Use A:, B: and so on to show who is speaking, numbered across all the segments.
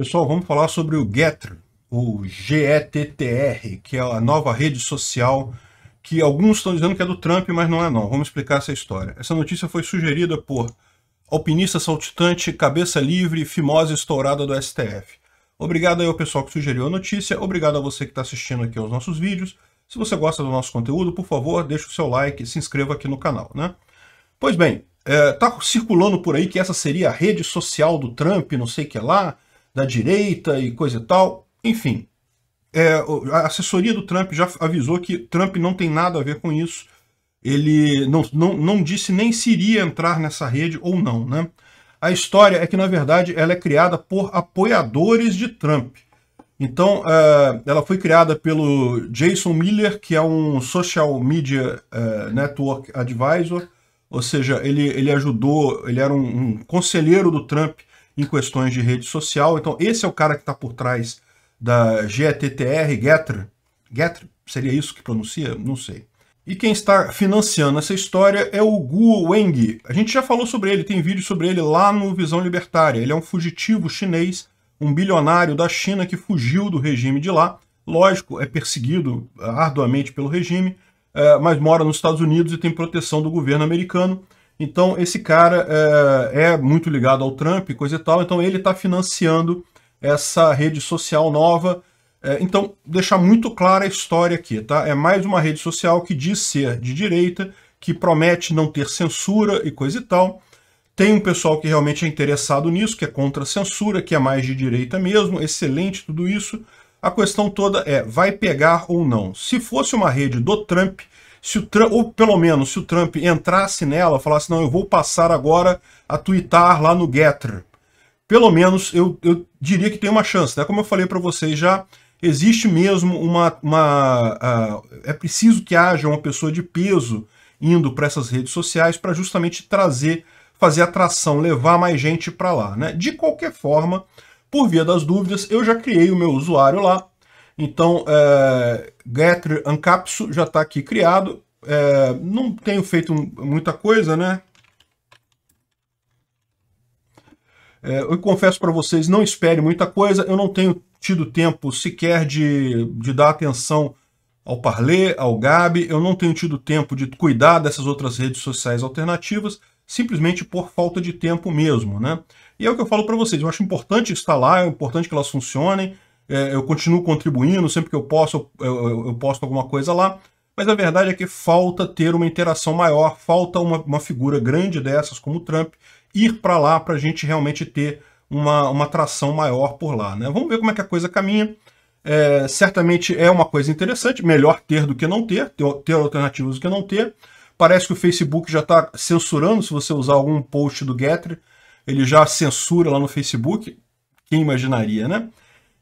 A: Pessoal, vamos falar sobre o Getter, t GETTR, que é a nova rede social que alguns estão dizendo que é do Trump, mas não é não. Vamos explicar essa história. Essa notícia foi sugerida por alpinista saltitante, cabeça livre, fimosa estourada do STF. Obrigado aí ao pessoal que sugeriu a notícia, obrigado a você que está assistindo aqui aos nossos vídeos. Se você gosta do nosso conteúdo, por favor, deixe o seu like e se inscreva aqui no canal, né? Pois bem, está eh, é, circulando por aí que essa seria a rede social do Trump, não sei o que lá, da direita e coisa e tal. Enfim, é, a assessoria do Trump já avisou que Trump não tem nada a ver com isso. Ele não, não, não disse nem se iria entrar nessa rede ou não, né? A história é que, na verdade, ela é criada por apoiadores de Trump. Então, é, ela foi criada pelo Jason Miller, que é um social media é, network advisor, ou seja, ele, ele ajudou, ele era um, um conselheiro do Trump em questões de rede social. Então, esse é o cara que está por trás da GTTR, Getter. Getter? Seria isso que pronuncia? Não sei. E quem está financiando essa história é o Guo Weng. A gente já falou sobre ele, tem vídeo sobre ele lá no Visão Libertária. Ele é um fugitivo chinês, um bilionário da China que fugiu do regime de lá. Lógico, é perseguido ah, arduamente pelo regime, eh, mas mora nos Estados Unidos e tem proteção do governo americano. Então, esse cara é, é muito ligado ao Trump, coisa e tal, então ele está financiando essa rede social nova. É, então, deixar muito clara a história aqui, tá? É mais uma rede social que diz ser de direita, que promete não ter censura e coisa e tal. Tem um pessoal que realmente é interessado nisso, que é contra a censura, que é mais de direita mesmo, excelente tudo isso. A questão toda é, vai pegar ou não? Se fosse uma rede do Trump, se o Trump, ou pelo menos se o Trump entrasse nela, falasse, não, eu vou passar agora a twittar lá no Getter, pelo menos eu, eu diria que tem uma chance. Né? Como eu falei para vocês já, existe mesmo uma... uma uh, é preciso que haja uma pessoa de peso indo para essas redes sociais para justamente trazer, fazer atração, levar mais gente para lá. Né? De qualquer forma, por via das dúvidas, eu já criei o meu usuário lá, então, é, Getter Ancapsu já está aqui criado. É, não tenho feito muita coisa, né? É, eu confesso para vocês, não espere muita coisa. Eu não tenho tido tempo sequer de, de dar atenção ao Parler, ao Gabi. Eu não tenho tido tempo de cuidar dessas outras redes sociais alternativas, simplesmente por falta de tempo mesmo, né? E é o que eu falo para vocês. Eu acho importante instalar, é importante que elas funcionem. É, eu continuo contribuindo, sempre que eu posso, eu, eu, posto alguma coisa lá. Mas a verdade é que falta ter uma interação maior, falta uma, uma figura grande dessas, como o Trump, ir para lá para a gente realmente ter uma, uma atração maior por lá. Né? Vamos ver como é que a coisa caminha. É, certamente é uma coisa interessante, melhor ter do que não ter, ter, ter alternativas do que não ter. Parece que o Facebook já está censurando, se você usar algum post do Getry, ele já censura lá no Facebook. Quem imaginaria, né?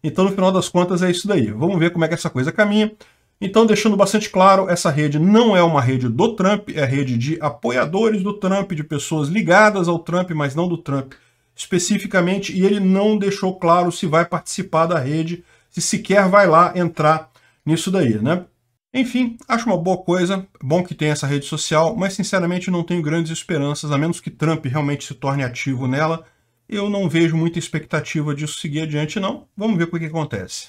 A: Então, no final das contas, é isso daí. Vamos ver como é que essa coisa caminha. Então, deixando bastante claro, essa rede não é uma rede do Trump, é rede de apoiadores do Trump, de pessoas ligadas ao Trump, mas não do Trump especificamente, e ele não deixou claro se vai participar da rede, se sequer vai lá entrar nisso daí, né? Enfim, acho uma boa coisa, bom que tem essa rede social, mas sinceramente não tenho grandes esperanças, a menos que Trump realmente se torne ativo nela, eu não vejo muita expectativa disso seguir adiante, não. Vamos ver o que, que acontece.